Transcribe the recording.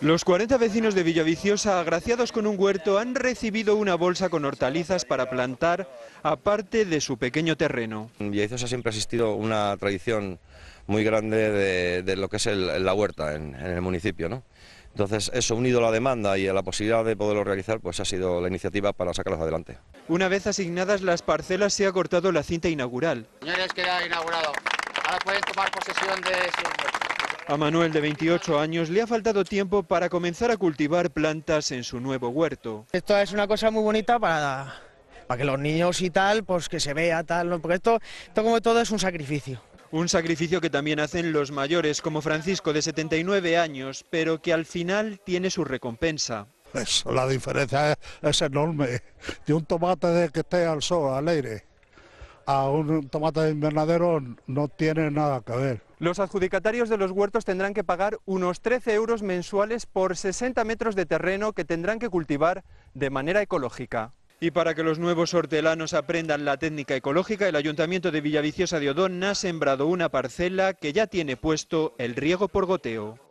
Los 40 vecinos de Villaviciosa, agraciados con un huerto, han recibido una bolsa con hortalizas para plantar, aparte de su pequeño terreno. En Villaviciosa siempre ha existido una tradición muy grande de, lo que es la huerta en, el municipio. Entonces, eso unido a la demanda y a la posibilidad de poderlo realizar, pues ha sido la iniciativa para sacarlos adelante. Una vez asignadas las parcelas, se ha cortado la cinta inaugural. Señores, queda inaugurado. Ahora pueden tomar posesión de sus... A Manuel, de 28 años, le ha faltado tiempo para comenzar a cultivar plantas en su nuevo huerto. Esto es una cosa muy bonita para, para que los niños y tal, pues que se vea tal, porque esto, como todo es un sacrificio. Un sacrificio que también hacen los mayores, como Francisco, de 79 años, pero que al final tiene su recompensa. Eso, la diferencia es, enorme. De un tomate de que esté al sol, al aire, a un tomate de invernadero no tiene nada que ver. Los adjudicatarios de los huertos tendrán que pagar unos 13 euros mensuales por 60 metros de terreno que tendrán que cultivar de manera ecológica. Y para que los nuevos hortelanos aprendan la técnica ecológica, el Ayuntamiento de Villaviciosa de Odón ha sembrado una parcela que ya tiene puesto el riego por goteo.